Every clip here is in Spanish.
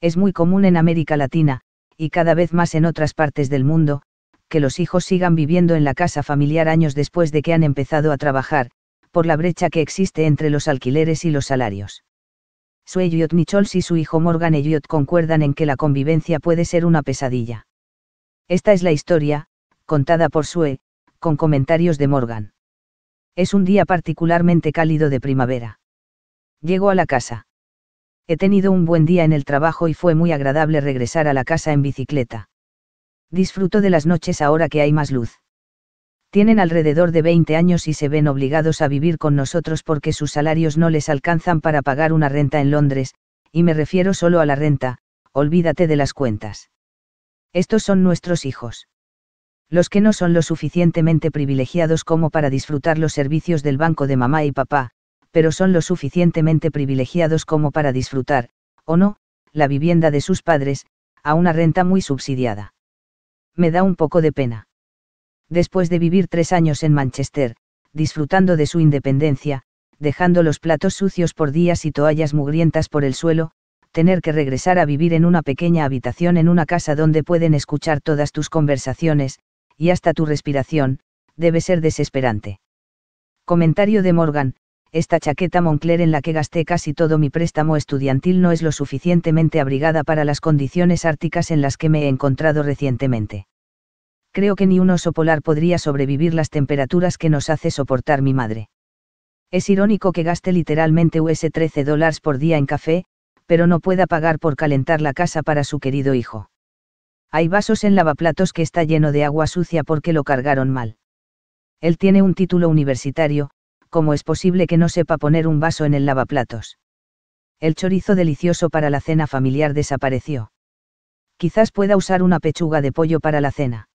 Es muy común en América Latina, y cada vez más en otras partes del mundo, que los hijos sigan viviendo en la casa familiar años después de que han empezado a trabajar, por la brecha que existe entre los alquileres y los salarios. Sue Elliot Nichols y su hijo Morgan Elliot concuerdan en que la convivencia puede ser una pesadilla. Esta es la historia, contada por Sue, con comentarios de Morgan. Es un día particularmente cálido de primavera. Llego a la casa. He tenido un buen día en el trabajo y fue muy agradable regresar a la casa en bicicleta. Disfruto de las noches ahora que hay más luz. Tienen alrededor de 20 años y se ven obligados a vivir con nosotros porque sus salarios no les alcanzan para pagar una renta en Londres, y me refiero solo a la renta, olvídate de las cuentas. Estos son nuestros hijos. Los que no son lo suficientemente privilegiados como para disfrutar los servicios del banco de mamá y papá, pero son lo suficientemente privilegiados como para disfrutar, o no, la vivienda de sus padres, a una renta muy subsidiada. Me da un poco de pena. Después de vivir tres años en Manchester, disfrutando de su independencia, dejando los platos sucios por días y toallas mugrientas por el suelo, tener que regresar a vivir en una pequeña habitación en una casa donde pueden escuchar todas tus conversaciones, y hasta tu respiración, debe ser desesperante. Comentario de Morgan, esta chaqueta Moncler en la que gasté casi todo mi préstamo estudiantil no es lo suficientemente abrigada para las condiciones árticas en las que me he encontrado recientemente. Creo que ni un oso polar podría sobrevivir las temperaturas que nos hace soportar mi madre. Es irónico que gaste literalmente US dólares por día en café, pero no pueda pagar por calentar la casa para su querido hijo. Hay vasos en lavaplatos que está lleno de agua sucia porque lo cargaron mal. Él tiene un título universitario, ¿cómo es posible que no sepa poner un vaso en el lavaplatos? El chorizo delicioso para la cena familiar desapareció. Quizás pueda usar una pechuga de pollo para la cena.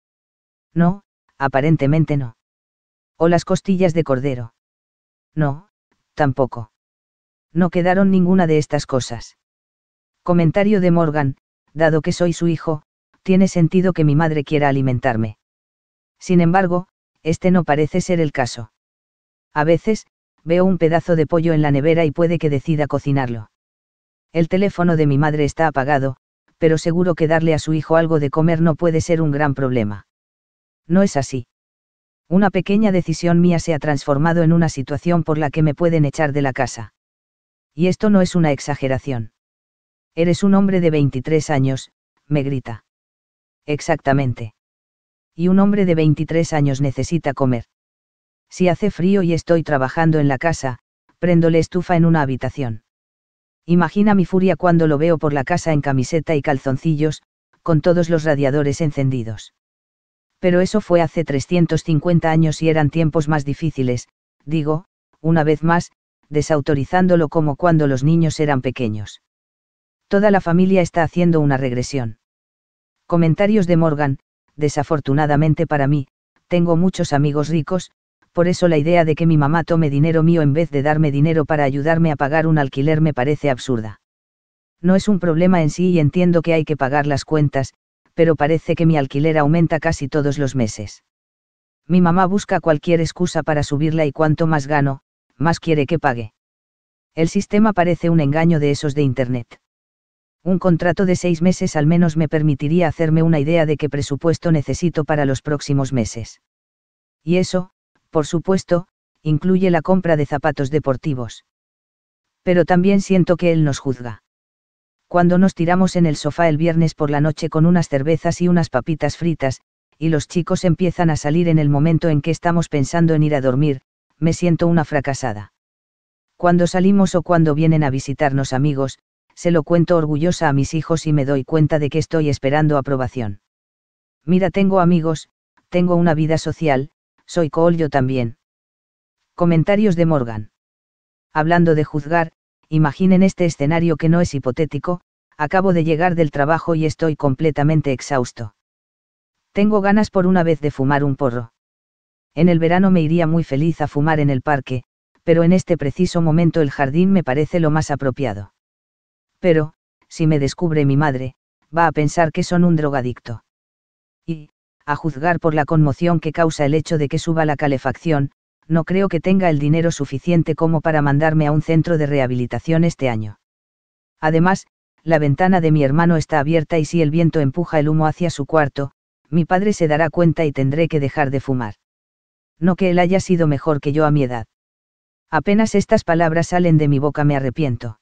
No, aparentemente no. O las costillas de cordero. No, tampoco. No quedaron ninguna de estas cosas. Comentario de Morgan, dado que soy su hijo, tiene sentido que mi madre quiera alimentarme. Sin embargo, este no parece ser el caso. A veces, veo un pedazo de pollo en la nevera y puede que decida cocinarlo. El teléfono de mi madre está apagado, pero seguro que darle a su hijo algo de comer no puede ser un gran problema. No es así. Una pequeña decisión mía se ha transformado en una situación por la que me pueden echar de la casa. Y esto no es una exageración. Eres un hombre de 23 años, me grita. Exactamente. Y un hombre de 23 años necesita comer si hace frío y estoy trabajando en la casa, prendo la estufa en una habitación. Imagina mi furia cuando lo veo por la casa en camiseta y calzoncillos, con todos los radiadores encendidos. Pero eso fue hace 350 años y eran tiempos más difíciles, digo, una vez más, desautorizándolo como cuando los niños eran pequeños. Toda la familia está haciendo una regresión. Comentarios de Morgan, desafortunadamente para mí, tengo muchos amigos ricos, por eso la idea de que mi mamá tome dinero mío en vez de darme dinero para ayudarme a pagar un alquiler me parece absurda. No es un problema en sí y entiendo que hay que pagar las cuentas, pero parece que mi alquiler aumenta casi todos los meses. Mi mamá busca cualquier excusa para subirla y cuanto más gano, más quiere que pague. El sistema parece un engaño de esos de Internet. Un contrato de seis meses al menos me permitiría hacerme una idea de qué presupuesto necesito para los próximos meses. Y eso, por supuesto, incluye la compra de zapatos deportivos. Pero también siento que él nos juzga. Cuando nos tiramos en el sofá el viernes por la noche con unas cervezas y unas papitas fritas, y los chicos empiezan a salir en el momento en que estamos pensando en ir a dormir, me siento una fracasada. Cuando salimos o cuando vienen a visitarnos amigos, se lo cuento orgullosa a mis hijos y me doy cuenta de que estoy esperando aprobación. Mira, tengo amigos, tengo una vida social, soy Cole yo también. Comentarios de Morgan. Hablando de juzgar, imaginen este escenario que no es hipotético, acabo de llegar del trabajo y estoy completamente exhausto. Tengo ganas por una vez de fumar un porro. En el verano me iría muy feliz a fumar en el parque, pero en este preciso momento el jardín me parece lo más apropiado. Pero, si me descubre mi madre, va a pensar que son un drogadicto. Y, a juzgar por la conmoción que causa el hecho de que suba la calefacción, no creo que tenga el dinero suficiente como para mandarme a un centro de rehabilitación este año. Además, la ventana de mi hermano está abierta y si el viento empuja el humo hacia su cuarto, mi padre se dará cuenta y tendré que dejar de fumar. No que él haya sido mejor que yo a mi edad. Apenas estas palabras salen de mi boca me arrepiento.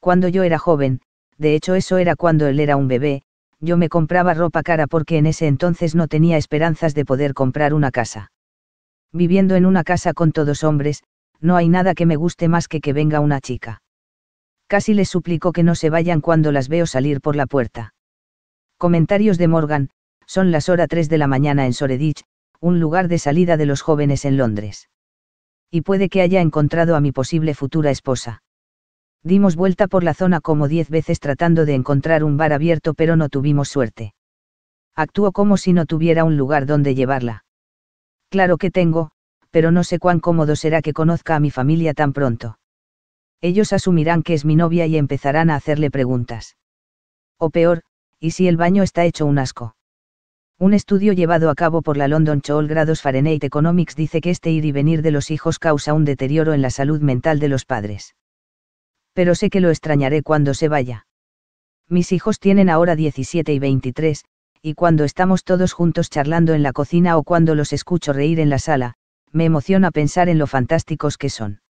Cuando yo era joven, de hecho eso era cuando él era un bebé, yo me compraba ropa cara porque en ese entonces no tenía esperanzas de poder comprar una casa. Viviendo en una casa con todos hombres, no hay nada que me guste más que que venga una chica. Casi les suplico que no se vayan cuando las veo salir por la puerta. Comentarios de Morgan, son las horas 3 de la mañana en Soreditch, un lugar de salida de los jóvenes en Londres. Y puede que haya encontrado a mi posible futura esposa. Dimos vuelta por la zona como diez veces tratando de encontrar un bar abierto pero no tuvimos suerte. Actuó como si no tuviera un lugar donde llevarla. Claro que tengo, pero no sé cuán cómodo será que conozca a mi familia tan pronto. Ellos asumirán que es mi novia y empezarán a hacerle preguntas. O peor, ¿y si el baño está hecho un asco? Un estudio llevado a cabo por la London School Grados Fahrenheit Economics dice que este ir y venir de los hijos causa un deterioro en la salud mental de los padres pero sé que lo extrañaré cuando se vaya. Mis hijos tienen ahora 17 y 23, y cuando estamos todos juntos charlando en la cocina o cuando los escucho reír en la sala, me emociona pensar en lo fantásticos que son.